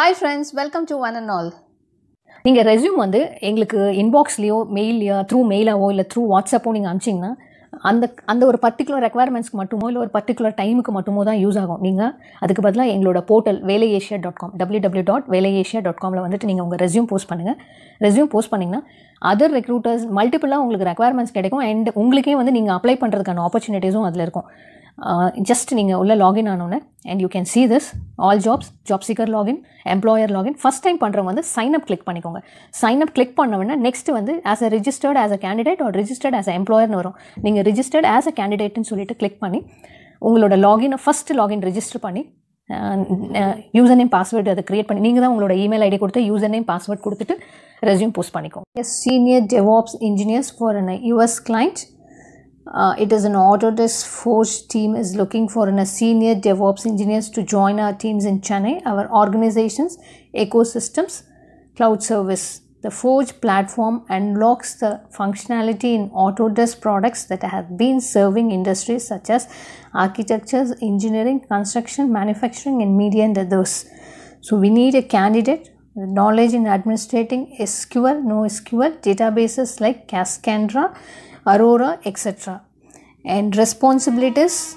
Hi friends welcome to one and all நீங்கள் resume வந்து எங்களுக்கு இன்பாக்ஸ்லேயோ மெயிலையோ த்ரூ மெயிலாவோ இல்லை த்ரூ வாட்ஸ்அப்போ நீங்கள் அனுப்பிச்சிங்கன்னா அந்த அந்த ஒரு பர்டிகுலர் ரெக்குவயர்மெண்ட்ஸ்க்கு மட்டுமோ இல்லை ஒரு பர்டிகுலர் டைமுக்கு மட்டுமோ தான் யூஸ் ஆகும் நீங்கள் அதுக்கு பதிலாக எங்களோட portal Velai Asia dot com W W dot Velai Asia dot காமில் வந்துட்டு நீங்கள் உங்கள் ரெஸ்யூம் போஸ்ட் பண்ணுங்கள் ரெஸ்யூம் போஸ்ட் பண்ணிங்கன்னா அதர் ரெக்ரூட்டர்ஸ் மல்டிபிளாக உங்களுக்கு ரெக்குவயர்மெண்ட்ஸ் கிடைக்கும் அண்ட் உங்களுக்கே வந்து நீங்கள் அப்ளை பண்ணுறதுக்கான ஆப்பர்ச்சுனிட்டிஸும் அதில் இருக்கும் ஜஸ்ட் நீங்கள் உள்ளே லாகின் ஆனோன்னே and you can see this all jobs job seeker login employer login first time பண்ணுறவங்க வந்து சைன் அப் கிளிக் பண்ணிக்கோங்க சைன் அப் கிளிக் உடனே நெக்ஸ்ட் வந்து as a registered as a candidate or registered as a எம்ப்ளாயர்னு வரும் நீங்கள் registered as அ கேண்டிடேட்னு சொல்லிட்டு click பண்ணி உங்களோட லாகினை ஃபஸ்ட்டு லாகின் ரிஜிஸ்டர் பண்ணி யூசர் நேம் பாஸ்வேர்டு அதை கிரியேட் பண்ணி நீங்கள் தான் உங்களோட இமெயில் ஐடி கொடுத்து யூசர் நேம் பாஸ்வேர்ட் கொடுத்துட்டு ரெஸ்யூம் போஸ்ட் பண்ணிக்கோங்க senior DevOps engineers for an US client Uh, it is an Autodesk Forge team is looking for a senior DevOps engineers to join our teams in Chennai, our organizations, ecosystems, cloud service. The Forge platform unlocks the functionality in Autodesk products that have been serving industries such as architectures, engineering, construction, manufacturing, and media and others. So we need a candidate knowledge in administrating SQL, NoSQL databases like Cascandra, aurora, etc. And responsibilities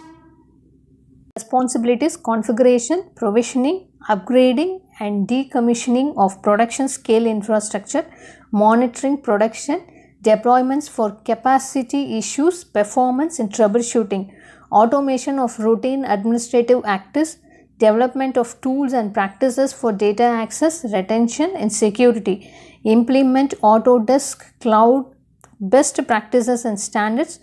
responsibilities configuration, provisioning, upgrading and decommissioning of production scale infrastructure, monitoring production, deployments for capacity issues, performance and troubleshooting, automation of routine administrative activities, development of tools and practices for data access, retention and security, implement Autodesk cloud best practices and standards,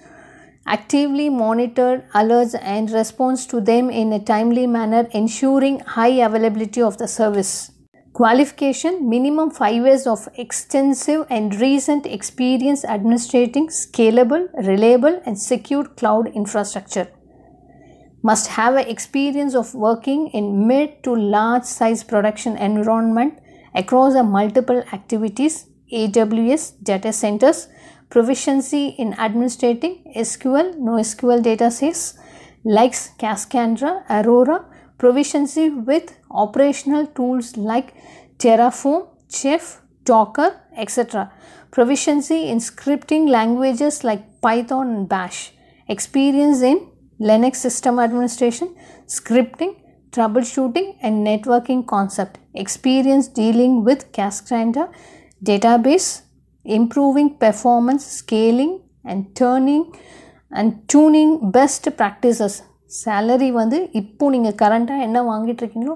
actively monitor alerts and response to them in a timely manner, ensuring high availability of the service. Qualification minimum 5 years of extensive and recent experience administrating scalable, reliable, and secure cloud infrastructure. Must have experience of working in mid to large size production environment across multiple activities, AWS, data centers, proficiency in administrating SQL, NoSQL datasets, likes Cascandra, Aurora, proficiency with operational tools like Terraform, Chef, Docker, etc. Proficiency in scripting languages like Python and Bash. Experience in Linux system administration, scripting, troubleshooting and networking concept. Experience dealing with Cascandra database improving performance, scaling and turning and tuning best practices salary வந்து இப்போ நீங்கள் கரண்ட்டாக என்ன வாங்கிட்டுருக்கீங்களோ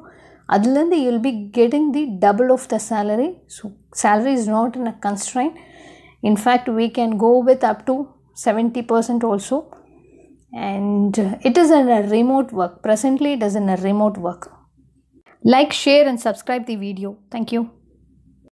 அதுலேருந்து you will be getting the double of the salary so salary is not in a constraint in fact we can go with up to seventy percent also and it is a remote work presently it is a remote work like share and subscribe the video thank you